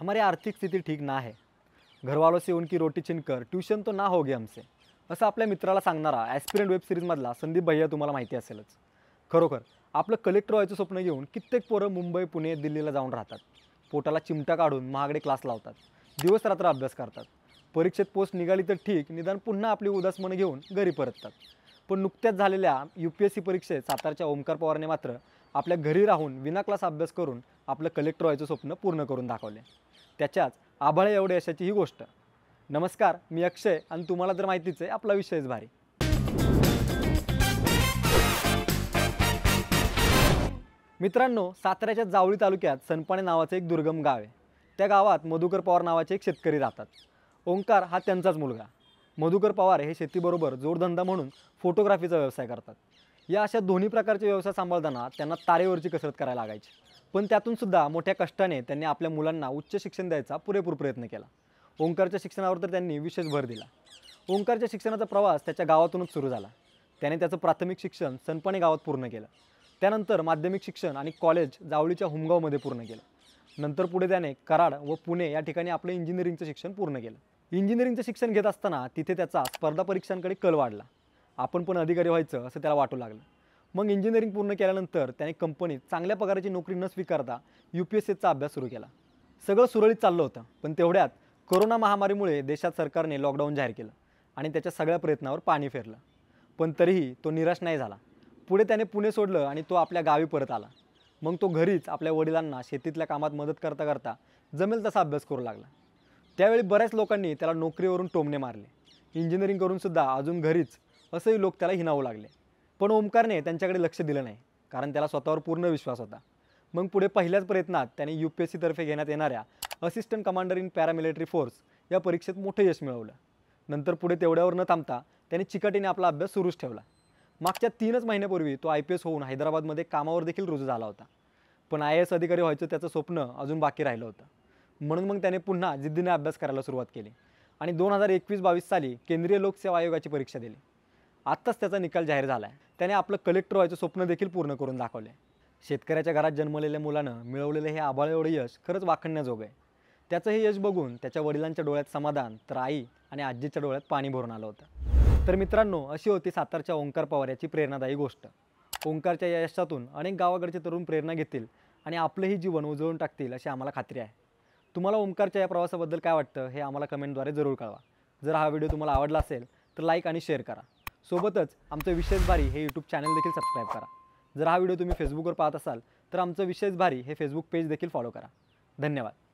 हमारी आर्थिक स्थिती ठीक ना आहे घर वालों से उनकी रोटी छिनकर ट्यूशन तो ना हो गे हमसे असं आपल्या मित्राला सांगणारा ॲस्पिरंट वेब सिरीजमधला संदीप भैया तुम्हाला माहिती असेलच खरोखर आपलं कलेक्टर व्हायचं स्वप्न घेऊन कित्येक पोरं मुंबई पुणे दिल्लीला जाऊन राहतात पोटाला चिमटा काढून महागडे क्लास लावतात दिवस रात्र अभ्यास करतात परीक्षेत पोस्ट निघाली तर ठीक निदान पुन्हा आपली उदास मन घेऊन घरी परततात पण नुकत्याच झालेल्या यू पी एस सी परीक्षेत सातारच्या ओमकार पवारने मात्र आपल्या घरी राहून विनाक्लास अभ्यास करून आपलं कलेक्टर व्हायचं स्वप्न पूर्ण करून दाखवले त्याच्याच आभाळे एवढे अशाची ही गोष्ट नमस्कार मी अक्षय आणि तुम्हाला तर माहितीच आहे आपला विषयच भारी मित्रांनो साताऱ्याच्या जावळी तालुक्यात सनपाणे नावाचं एक दुर्गम गाव आहे त्या गावात मधुकर पवार नावाचे एक शेतकरी राहतात ओंकार हा त्यांचाच मुलगा मधुकर पवार हे शेतीबरोबर जोडधंदा म्हणून फोटोग्राफीचा व्यवसाय करतात या अशा दोन्ही प्रकारचे व्यवसाय सांभाळताना त्यांना तारेवरची कसरत करायला लागायची पण त्यातून सुद्धा मोठ्या कष्टाने त्यांनी आपल्या मुलांना उच्च शिक्षण द्यायचा पुरेपूर प्रयत्न केला ओंकारच्या शिक्षणावर तर त्यांनी विशेष भर दिला ओंकारच्या शिक्षणाचा प्रवास त्याच्या गावातूनच सुरू झाला त्याने त्याचं प्राथमिक शिक्षण सनपणे गावात पूर्ण केलं त्यानंतर माध्यमिक शिक्षण आणि कॉलेज जावळीच्या हुमगावमध्ये पूर्ण केलं नंतर पुढे त्याने कराड व पुणे या ठिकाणी आपलं इंजिनिअरिंगचं शिक्षण पूर्ण केलं इंजिनिअरिंगचं शिक्षण घेत असताना तिथे त्याचा स्पर्धा परीक्षांकडे कल वाढला आपण पण अधिकारी व्हायचं असं त्याला वाटू लागलं मग इंजिनिअरिंग पूर्ण केल्यानंतर त्याने कंपनीत चांगल्या पगाराची नोकरी न स्वीकारता यू पी एस सीचा अभ्यास सुरू केला सगळं सुरळीत चाललं होतं पण तेवढ्यात कोरोना महामारीमुळे देशात सरकारने लॉकडाऊन जाहीर केलं आणि त्याच्या सगळ्या प्रयत्नावर पाणी फेरलं पण तरीही तो निराश नाही झाला पुढे त्याने पुणे सोडलं आणि तो आपल्या गावी परत आला मग तो घरीच आपल्या वडिलांना शेतीतल्या कामात मदत करता करता जमेल तसा अभ्यास करू लागला त्यावेळी बऱ्याच लोकांनी त्याला नोकरीवरून टोमणे मारले इंजिनिअरिंग करूनसुद्धा अजून घरीच असंही लोक त्याला हिनावू लागले पण ओमकारने त्यांच्याकडे लक्ष दिलं नाही कारण त्याला स्वतःवर पूर्ण विश्वास होता मग पुढे पहिल्याच प्रयत्नात त्याने यू पी एस सीतर्फे घेण्यात येणाऱ्या assistant commander in paramilitary force या परीक्षेत मोठं यश मिळवलं नंतर पुढे तेवढ्यावर न थांबता त्याने चिकाटीने आपला अभ्यास सुरूच ठेवला मागच्या तीनच महिन्यापूर्वी तो आय पी एस होऊन हैदराबादमध्ये कामावर देखील रुजू झाला होता पण आय एस अधिकारी व्हायचं त्याचं स्वप्न अजून बाकी राहिलं होतं म्हणून मग त्याने पुन्हा जिद्दीने अभ्यास करायला सुरुवात केली आणि दोन हजार एकवीस बावीस साली केंद्रीय लोकसेवा आयोगाची परीक्षा दिली आत्ताच त्याचा निकाल जाहीर झाला आहे त्याने आपलं कलेक्टर व्हायचं स्वप्न देखील पूर्ण करून दाखवले शेतकऱ्याच्या घरात जन्मलेल्या मुलानं मिळवलेलं हे आबाळ एवढं यश खरंच वाखणण्याजोग आहे त्याचं हे यश बघून त्याच्या वडिलांच्या डोळ्यात समाधान तर आई आणि आजीच्या डोळ्यात पाणी भरून आलं होतं तर मित्रांनो अशी होती सातारच्या ओंकार पवार याची प्रेरणादायी गोष्ट ओंकारच्या या यशातून अनेक गावाकडचे तरुण प्रेरणा घेतील आणि आपलंही जीवन उजळून टाकतील अशी आम्हाला खात्री आहे तुम्हाला ओंकारच्या या प्रवासाबद्दल काय वाटतं हे आम्हाला कमेंटद्वारे जरूर कळवा जर हा व्हिडिओ तुम्हाला आवडला असेल तर लाईक आणि शेअर करा सोबतच आमचं विशेष भारी हे यूट्यूब चॅनल देखील सबस्क्राईब करा जर हा व्हिडिओ तुम्ही फेसबुकवर पाहत असाल तर आमचं विशेष भारी हे फेसबुक पेज देखील फॉलो करा धन्यवाद